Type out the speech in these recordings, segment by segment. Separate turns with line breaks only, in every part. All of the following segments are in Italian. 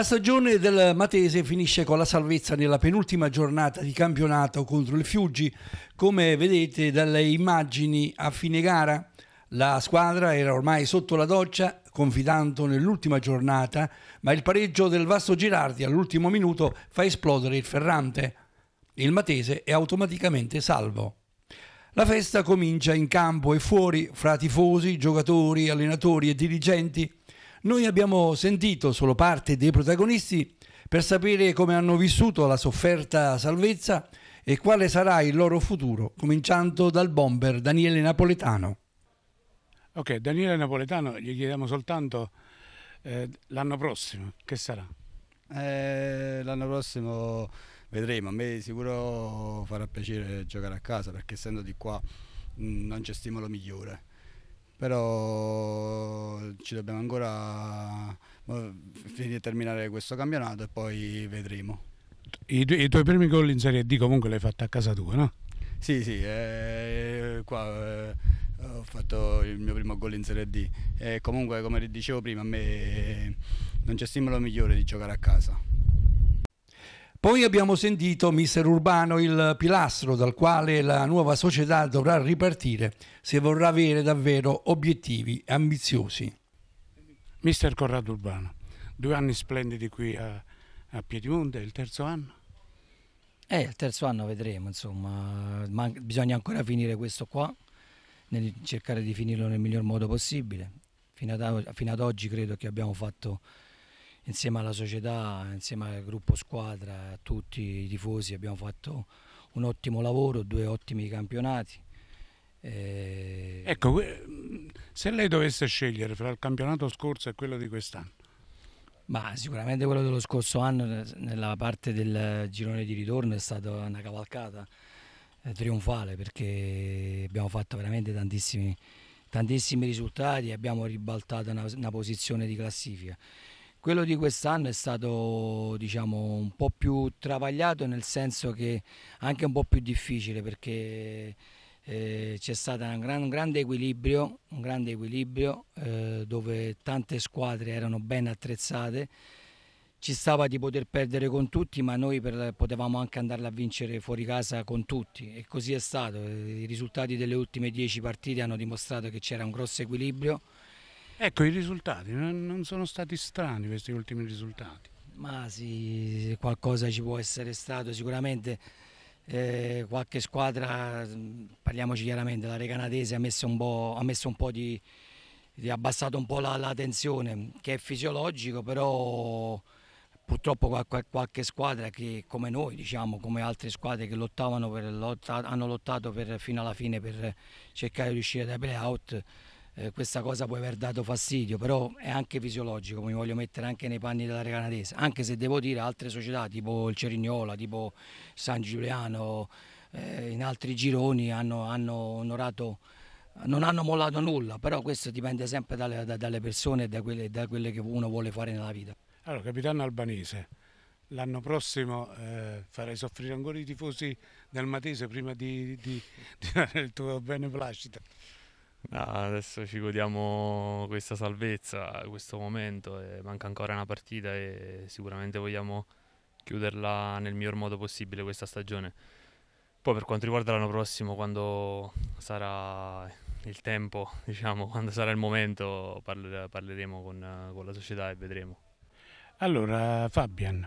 La stagione del Matese finisce con la salvezza nella penultima giornata di campionato contro il Fiuggi. Come vedete dalle immagini a fine gara, la squadra era ormai sotto la doccia, confidando nell'ultima giornata, ma il pareggio del Vasto Girardi all'ultimo minuto fa esplodere il Ferrante. Il Matese è automaticamente salvo. La festa comincia in campo e fuori, fra tifosi, giocatori, allenatori e dirigenti. Noi abbiamo sentito solo parte dei protagonisti per sapere come hanno vissuto la sofferta salvezza e quale sarà il loro futuro, cominciando dal bomber Daniele Napoletano.
Ok, Daniele Napoletano gli chiediamo soltanto eh, l'anno prossimo, che sarà? Eh, l'anno prossimo vedremo, a me sicuro farà piacere giocare a casa
perché essendo di qua mh, mm, non c'è stimolo migliore però ci dobbiamo ancora terminare questo campionato e poi vedremo.
I, tu- i tuoi primi gol in Serie D comunque li hai fatti a casa tua, no?
Sì, sì, eh, qua eh, ho fatto il mio primo gol in Serie D e comunque come dicevo prima a me non c'è stimolo migliore di giocare a casa.
Poi abbiamo sentito Mister Urbano il pilastro dal quale la nuova società dovrà ripartire se vorrà avere davvero obiettivi ambiziosi. Mister Corrado Urbano,
due anni splendidi qui a, a
Piedimonte, il terzo anno? Eh, il terzo anno vedremo, insomma, ma bisogna ancora finire questo qua, cercare di finirlo nel miglior modo possibile. Fino ad, fino ad oggi credo che abbiamo fatto insieme alla società, insieme al gruppo squadra, a tutti i tifosi abbiamo fatto un ottimo lavoro, due ottimi campionati. E... Eh, ecco, mm, se lei dovesse scegliere
fra il campionato scorso e quello di quest'anno?
Ma sicuramente quello dello scorso anno nella parte del girone di ritorno è stata una cavalcata eh, trionfale perché abbiamo fatto veramente tantissimi, tantissimi risultati e abbiamo ribaltato una, una posizione di classifica. Quello di quest'anno è stato diciamo, un po' più travagliato nel senso che anche un po' più difficile perché eh, c'è stato un, gran, un, grande equilibrio, un grande equilibrio eh, dove tante squadre erano ben attrezzate, ci stava di poter perdere con tutti ma noi per, potevamo anche andarla a vincere fuori casa con tutti e così è stato, i risultati delle ultime dieci partite hanno dimostrato che c'era un grosso equilibrio Ecco, i risultati non sono stati strani questi ultimi risultati. Ma sì, qualcosa ci può essere stato sicuramente. Eh, qualche squadra, parliamoci chiaramente, la Re ha messo un po', ha messo un po di, di, abbassato un po' la, la, tensione, che è fisiologico, però purtroppo qualche, qualche squadra che come noi, diciamo, come altre squadre che lottavano per, lotta, hanno lottato per, fino alla fine per cercare di uscire dai play-out, eh, questa cosa può aver dato fastidio, però è anche fisiologico, mi voglio mettere anche nei panni della Recanatese, anche se devo dire altre società tipo il Cerignola, tipo San Giuliano, eh, in altri gironi hanno, hanno onorato non hanno mollato nulla, però questo dipende sempre dalle, dalle persone e da, da quelle, che uno vuole fare nella vita. Allora, capitano albanese,
l'anno prossimo eh, farai soffrire ancora i tifosi del Matese prima di, di, di dare il tuo beneplacito
adesso ci godiamo questa salvezza, questo momento, e manca ancora una partita e sicuramente vogliamo chiuderla nel miglior modo possibile questa stagione. Poi per quanto riguarda l'anno prossimo, quando sarà il tempo, diciamo, quando sarà il momento, parler- parleremo con, con la società e vedremo.
Allora, Fabian,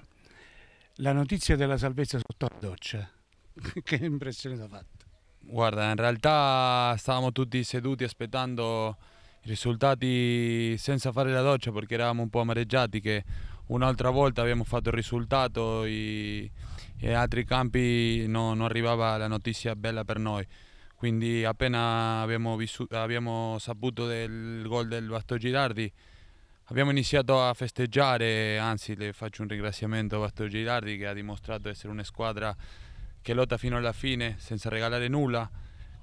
la notizia della salvezza sotto la doccia, che impressione ti ha fatto?
Guarda, in realtà stavamo tutti seduti aspettando i risultati senza fare la doccia perché eravamo un po' amareggiati che un'altra volta abbiamo fatto il risultato e in altri campi no, non arrivava la notizia bella per noi. Quindi appena abbiamo, abbiamo saputo del gol del Basto Girardi abbiamo iniziato a festeggiare, anzi le faccio un ringraziamento a Basto Girardi che ha dimostrato essere una squadra che lotta fino alla fine senza regalare nulla.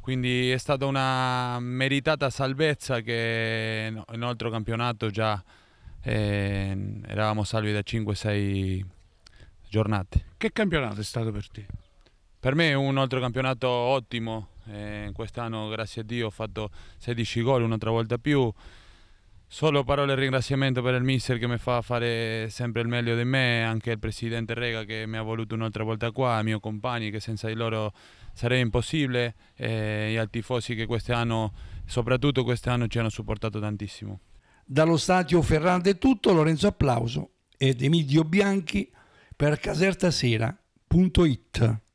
Quindi è stata una meritata salvezza che in un altro campionato già eh, eravamo salvi da 5-6
giornate. Che
campionato è stato per te? Per me è un altro campionato ottimo, eh, quest'anno grazie a Dio ho fatto 16 gol un'altra volta più, Solo parole di ringraziamento per il mister che mi fa fare sempre il meglio di me, anche il presidente Rega che mi ha voluto un'altra volta qua, ai miei compagni che senza di loro sarebbe impossibile e ai tifosi che quest'anno, soprattutto quest'anno, ci hanno supportato tantissimo.
Dallo stadio Ferrante è tutto, Lorenzo Applauso ed Emilio Bianchi per casertasera.it